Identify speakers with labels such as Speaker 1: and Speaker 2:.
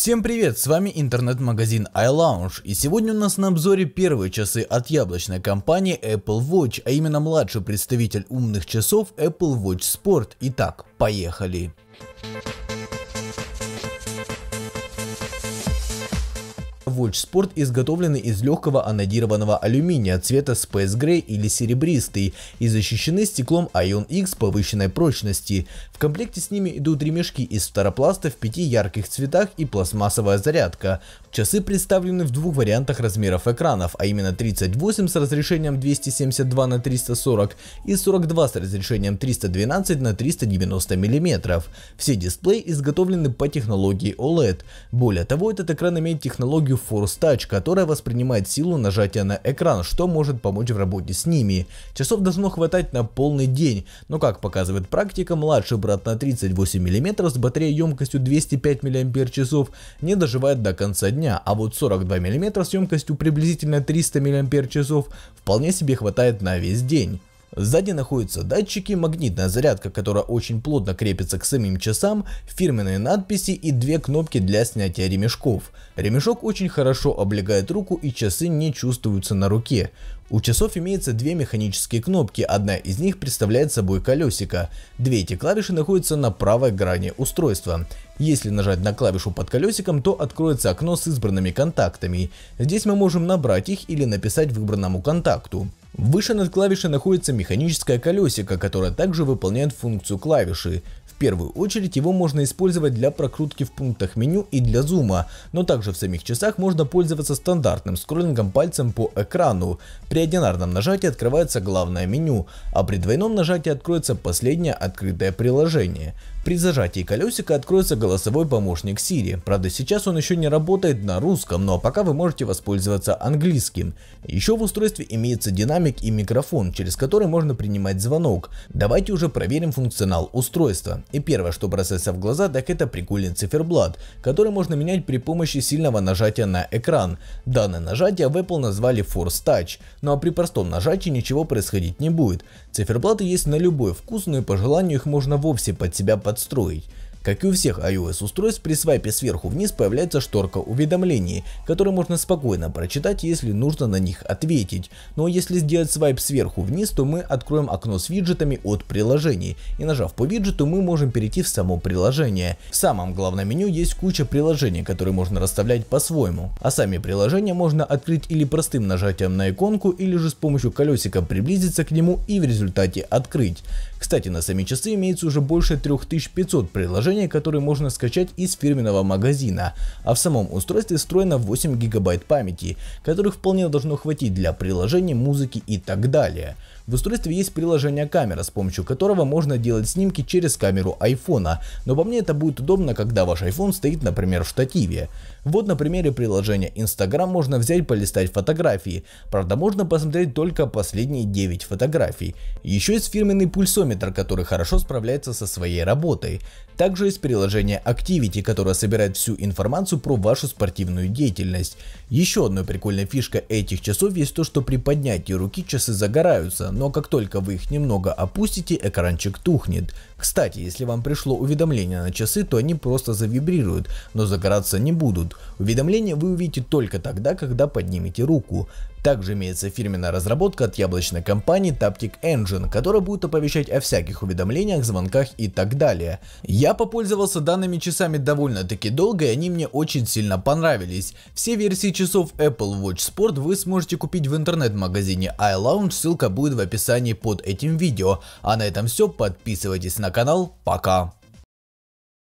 Speaker 1: Всем привет, с вами интернет-магазин iLounge и сегодня у нас на обзоре первые часы от яблочной компании Apple Watch, а именно младший представитель умных часов Apple Watch Sport. Итак, поехали! Поехали! Watch Sport изготовлены из легкого анодированного алюминия цвета Space Gray или серебристый и защищены стеклом Ion X повышенной прочности. В комплекте с ними идут ремешки из фторопласта в пяти ярких цветах и пластмассовая зарядка. Часы представлены в двух вариантах размеров экранов, а именно 38 с разрешением 272 на 340 и 42 с разрешением 312 на 390 мм. Все дисплеи изготовлены по технологии OLED. Более того, этот экран имеет технологию Force Touch, которая воспринимает силу нажатия на экран, что может помочь в работе с ними. Часов должно хватать на полный день, но как показывает практика, младший брат на 38 мм с батареей емкостью 205 мАч не доживает до конца дня, а вот 42 мм с емкостью приблизительно 300 мАч вполне себе хватает на весь день. Сзади находятся датчики, магнитная зарядка, которая очень плотно крепится к самим часам, фирменные надписи и две кнопки для снятия ремешков. Ремешок очень хорошо облегает руку и часы не чувствуются на руке. У часов имеется две механические кнопки, одна из них представляет собой колесико. Две эти клавиши находятся на правой грани устройства. Если нажать на клавишу под колесиком, то откроется окно с избранными контактами. Здесь мы можем набрать их или написать выбранному контакту. Выше над клавишей находится механическое колесико, которое также выполняет функцию клавиши первую очередь его можно использовать для прокрутки в пунктах меню и для зума, но также в самих часах можно пользоваться стандартным скроллингом пальцем по экрану. При одинарном нажатии открывается главное меню, а при двойном нажатии откроется последнее открытое приложение. При зажатии колесика откроется голосовой помощник Siri, правда сейчас он еще не работает на русском, но пока вы можете воспользоваться английским. Еще в устройстве имеется динамик и микрофон, через который можно принимать звонок. Давайте уже проверим функционал устройства. И первое, что бросается в глаза, так это прикольный циферблат, который можно менять при помощи сильного нажатия на экран. Данное нажатие в Apple назвали Force Touch, но ну а при простом нажатии ничего происходить не будет. Циферблаты есть на любой вкус, но и по желанию их можно вовсе под себя подстроить. Как и у всех iOS устройств, при свайпе сверху вниз появляется шторка уведомлений, которые можно спокойно прочитать, если нужно на них ответить. Но ну, а если сделать свайп сверху вниз, то мы откроем окно с виджетами от приложений, и нажав по виджету мы можем перейти в само приложение. В самом главном меню есть куча приложений, которые можно расставлять по-своему, а сами приложения можно открыть или простым нажатием на иконку, или же с помощью колесика приблизиться к нему и в результате открыть. Кстати, на сами часы имеется уже больше 3500 приложений, приложение, которое можно скачать из фирменного магазина, а в самом устройстве встроено 8 гигабайт памяти, которых вполне должно хватить для приложений, музыки и так далее. В устройстве есть приложение камера, с помощью которого можно делать снимки через камеру айфона, но по мне это будет удобно, когда ваш iPhone стоит, например, в штативе. Вот на примере приложения Instagram можно взять полистать фотографии, правда можно посмотреть только последние 9 фотографий. Еще есть фирменный пульсометр, который хорошо справляется со своей работой. Также есть приложение Activity, которое собирает всю информацию про вашу спортивную деятельность. Еще одной прикольной фишкой этих часов есть то, что при поднятии руки часы загораются, но как только вы их немного опустите, экранчик тухнет. Кстати, если вам пришло уведомление на часы, то они просто завибрируют, но загораться не будут. Уведомление вы увидите только тогда, когда поднимете руку. Также имеется фирменная разработка от яблочной компании Taptic Engine, которая будет оповещать о всяких уведомлениях, звонках и так далее. Я попользовался данными часами довольно-таки долго и они мне очень сильно понравились. Все версии часов Apple Watch Sport вы сможете купить в интернет-магазине iLounge, ссылка будет в описании описании под этим видео. А на этом все, подписывайтесь на канал, пока!